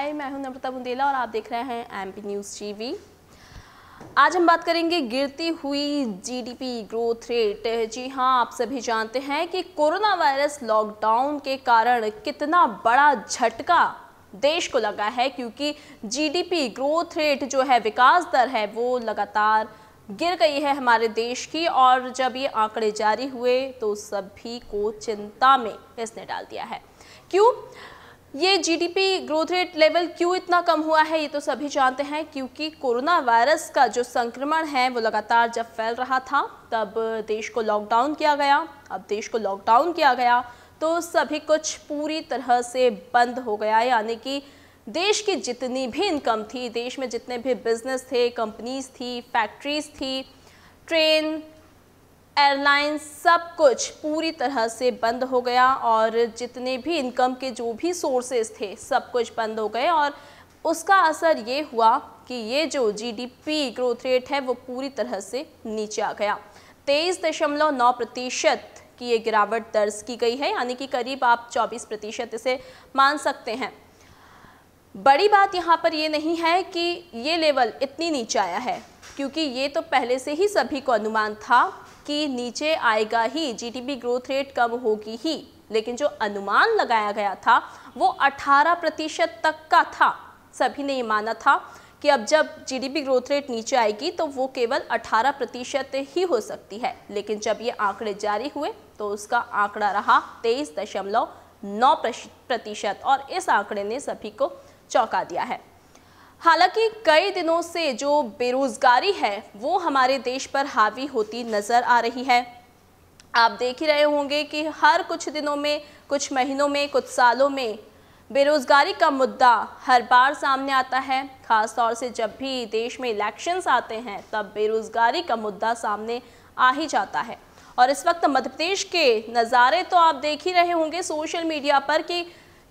हाय मैं हूं नम्रता बुंदेला और आप देख रहे हैं एमपी न्यूज़ टीवी आज हम बात करेंगे गिरती हुई जीडीपी ग्रोथ रेट जी हां आप सभी जानते हैं कि कोरोना वायरस लॉकडाउन के कारण कितना बड़ा झटका देश को लगा है क्योंकि जीडीपी ग्रोथ रेट जो है विकास दर है वो लगातार गिर गई है हमारे देश की और जब ये आंकड़े जारी हुए तो सभी को चिंता में इसने डाल दिया है क्यों ये जीडीपी ग्रोथ रेट लेवल क्यों इतना कम हुआ है ये तो सभी जानते हैं क्योंकि कोरोना वायरस का जो संक्रमण है वो लगातार जब फैल रहा था तब देश को लॉकडाउन किया गया अब देश को लॉकडाउन किया गया तो सभी कुछ पूरी तरह से बंद हो गया यानी कि देश की जितनी भी इनकम थी देश में जितने भी बिजनेस थे कंपनीज थी फैक्ट्रीज थी ट्रेन एयरलाइन सब कुछ पूरी तरह से बंद हो गया और जितने भी इनकम के जो भी सोर्सेज थे सब कुछ बंद हो गए और उसका असर ये हुआ कि ये जो जीडीपी ग्रोथ रेट है वो पूरी तरह से नीचे आ गया तेईस दशमलव नौ प्रतिशत की ये गिरावट दर्ज की गई है यानी कि करीब आप चौबीस प्रतिशत इसे मान सकते हैं बड़ी बात यहाँ पर ये नहीं है कि ये लेवल इतनी नीचे आया है क्योंकि ये तो पहले से ही सभी को अनुमान था कि नीचे आएगा ही जीडीपी ग्रोथ रेट कम होगी ही लेकिन जो अनुमान लगाया गया था वो 18 प्रतिशत तक का था सभी ने ये माना था कि अब जब जीडीपी ग्रोथ रेट नीचे आएगी तो वो केवल 18 प्रतिशत ही हो सकती है लेकिन जब ये आंकड़े जारी हुए तो उसका आंकड़ा रहा तेईस दशमलव नौ प्रतिशत और इस आंकड़े ने सभी को चौंका दिया है हालांकि कई दिनों से जो बेरोजगारी है वो हमारे देश पर हावी होती नज़र आ रही है आप देख ही रहे होंगे कि हर कुछ दिनों में कुछ महीनों में कुछ सालों में बेरोज़गारी का मुद्दा हर बार सामने आता है ख़ास तौर से जब भी देश में इलेक्शंस आते हैं तब बेरोज़गारी का मुद्दा सामने आ ही जाता है और इस वक्त मध्य प्रदेश के नज़ारे तो आप देख ही रहे होंगे सोशल मीडिया पर कि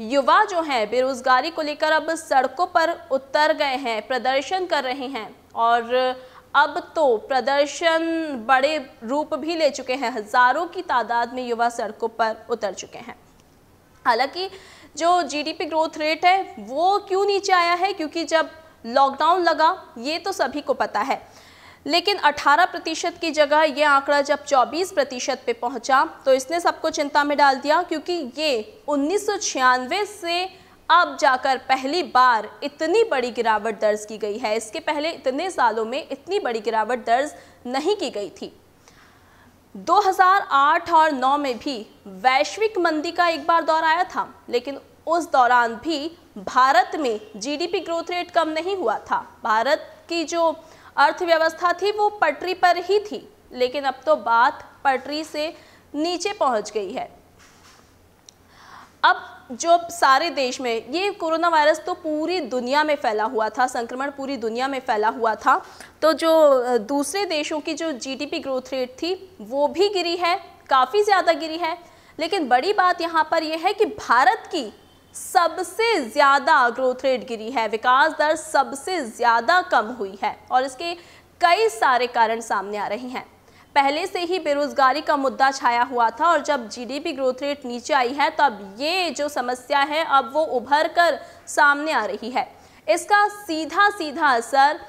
युवा जो हैं बेरोजगारी को लेकर अब सड़कों पर उतर गए हैं प्रदर्शन कर रहे हैं और अब तो प्रदर्शन बड़े रूप भी ले चुके हैं हजारों की तादाद में युवा सड़कों पर उतर चुके हैं हालांकि जो जीडीपी ग्रोथ रेट है वो क्यों नीचे आया है क्योंकि जब लॉकडाउन लगा ये तो सभी को पता है लेकिन 18 प्रतिशत की जगह ये आंकड़ा जब 24 प्रतिशत पर पहुंचा तो इसने सबको चिंता में डाल दिया क्योंकि ये उन्नीस से अब जाकर पहली बार इतनी बड़ी गिरावट दर्ज की गई है इसके पहले इतने सालों में इतनी बड़ी गिरावट दर्ज नहीं की गई थी 2008 और 9 में भी वैश्विक मंदी का एक बार दौर आया था लेकिन उस दौरान भी भारत में जीडीपी ग्रोथ रेट कम नहीं हुआ था भारत की जो अर्थव्यवस्था थी वो पटरी पर ही थी लेकिन अब तो बात पटरी से नीचे पहुंच गई है अब जो सारे देश में ये कोरोना वायरस तो पूरी दुनिया में फैला हुआ था संक्रमण पूरी दुनिया में फैला हुआ था तो जो दूसरे देशों की जो जीडीपी ग्रोथ रेट थी वो भी गिरी है काफ़ी ज़्यादा गिरी है लेकिन बड़ी बात यहाँ पर यह है कि भारत की सबसे ज़्यादा ग्रोथ रेट गिरी है विकास दर सबसे ज़्यादा कम हुई है और इसके कई सारे कारण सामने आ रहे हैं पहले से ही बेरोजगारी का मुद्दा छाया हुआ था और जब जीडीपी ग्रोथ रेट नीचे आई है तब ये जो समस्या है अब वो उभर कर सामने आ रही है इसका सीधा सीधा असर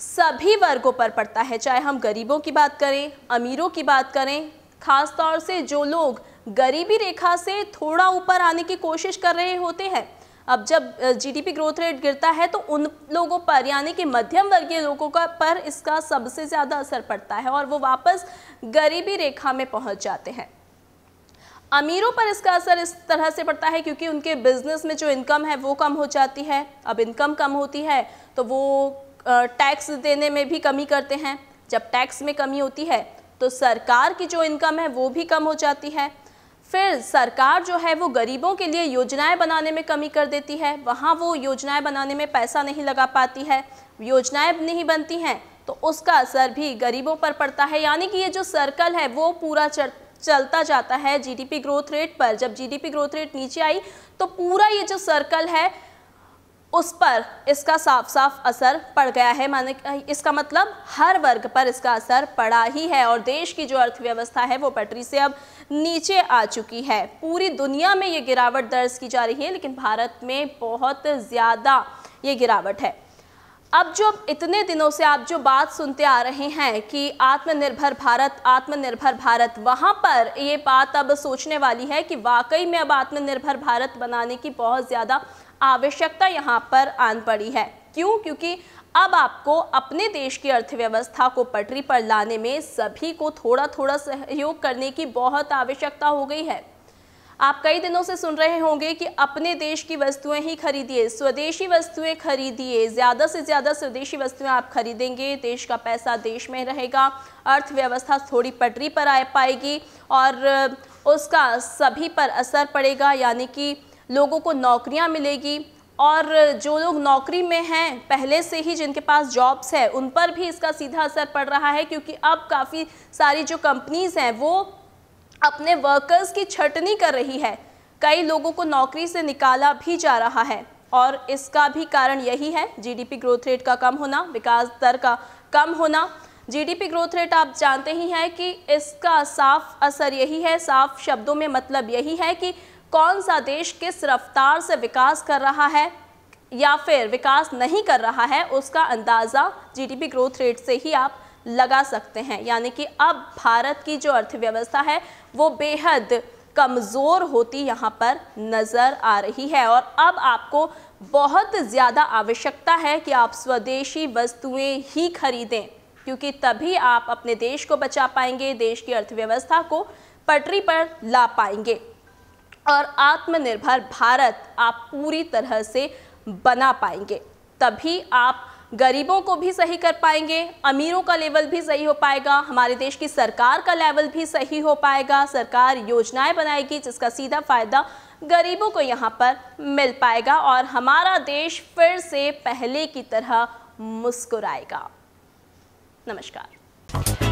सभी वर्गों पर पड़ता है चाहे हम गरीबों की बात करें अमीरों की बात करें खासतौर से जो लोग गरीबी रेखा से थोड़ा ऊपर आने की कोशिश कर रहे होते हैं अब जब जीडीपी ग्रोथ रेट गिरता है तो उन लोगों पर यानी कि मध्यम वर्गीय लोगों का पर इसका सबसे ज़्यादा असर पड़ता है और वो वापस गरीबी रेखा में पहुंच जाते हैं अमीरों पर इसका असर इस तरह से पड़ता है क्योंकि उनके बिजनेस में जो इनकम है वो कम हो जाती है अब इनकम कम होती है तो वो टैक्स देने में भी कमी करते हैं जब टैक्स में कमी होती है तो सरकार की जो इनकम है वो भी कम हो जाती है फिर सरकार जो है वो गरीबों के लिए योजनाएं बनाने में कमी कर देती है वहाँ वो योजनाएं बनाने में पैसा नहीं लगा पाती है योजनाएं नहीं बनती हैं तो उसका असर भी गरीबों पर पड़ता है यानी कि ये जो सर्कल है वो पूरा चलता जाता है जीडीपी ग्रोथ रेट पर जब जीडीपी ग्रोथ रेट नीचे आई तो पूरा ये जो सर्कल है उस पर इसका साफ साफ असर पड़ गया है माने इसका मतलब हर वर्ग पर इसका असर पड़ा ही है और देश की जो अर्थव्यवस्था है वो पटरी से अब नीचे आ चुकी है पूरी दुनिया में ये गिरावट दर्ज की जा रही है लेकिन भारत में बहुत ज़्यादा ये गिरावट है अब जो इतने दिनों से आप जो बात सुनते आ रहे हैं कि आत्मनिर्भर भारत आत्मनिर्भर भारत वहाँ पर ये बात अब सोचने वाली है कि वाकई में अब आत्मनिर्भर भारत बनाने की बहुत ज़्यादा आवश्यकता यहाँ पर आन पड़ी है क्यों क्योंकि अब आपको अपने देश की अर्थव्यवस्था को पटरी पर लाने में सभी को थोड़ा थोड़ा सहयोग करने की बहुत आवश्यकता हो गई है आप कई दिनों से सुन रहे होंगे कि अपने देश की वस्तुएं ही खरीदिए स्वदेशी वस्तुएं खरीदिए ज़्यादा से ज़्यादा स्वदेशी वस्तुएं आप खरीदेंगे देश का पैसा देश में रहेगा अर्थव्यवस्था थोड़ी पटरी पर आ पाएगी और उसका सभी पर असर पड़ेगा यानी कि लोगों को नौकरियां मिलेगी और जो लोग नौकरी में हैं पहले से ही जिनके पास जॉब्स है उन पर भी इसका सीधा असर पड़ रहा है क्योंकि अब काफ़ी सारी जो कंपनीज़ हैं वो अपने वर्कर्स की छटनी कर रही है कई लोगों को नौकरी से निकाला भी जा रहा है और इसका भी कारण यही है जीडीपी ग्रोथ रेट का कम होना विकास दर का कम होना जीडीपी ग्रोथ रेट आप जानते ही हैं कि इसका साफ असर यही है साफ शब्दों में मतलब यही है कि कौन सा देश किस रफ्तार से विकास कर रहा है या फिर विकास नहीं कर रहा है उसका अंदाज़ा जीडीपी ग्रोथ रेट से ही आप लगा सकते हैं यानी कि अब भारत की जो अर्थव्यवस्था है वो बेहद कमज़ोर होती यहाँ पर नज़र आ रही है और अब आपको बहुत ज़्यादा आवश्यकता है कि आप स्वदेशी वस्तुएं ही खरीदें क्योंकि तभी आप अपने देश को बचा पाएंगे देश की अर्थव्यवस्था को पटरी पर ला पाएंगे और आत्मनिर्भर भारत आप पूरी तरह से बना पाएंगे तभी आप गरीबों को भी सही कर पाएंगे अमीरों का लेवल भी सही हो पाएगा हमारे देश की सरकार का लेवल भी सही हो पाएगा सरकार योजनाएं बनाएगी जिसका सीधा फायदा गरीबों को यहाँ पर मिल पाएगा और हमारा देश फिर से पहले की तरह मुस्कुराएगा नमस्कार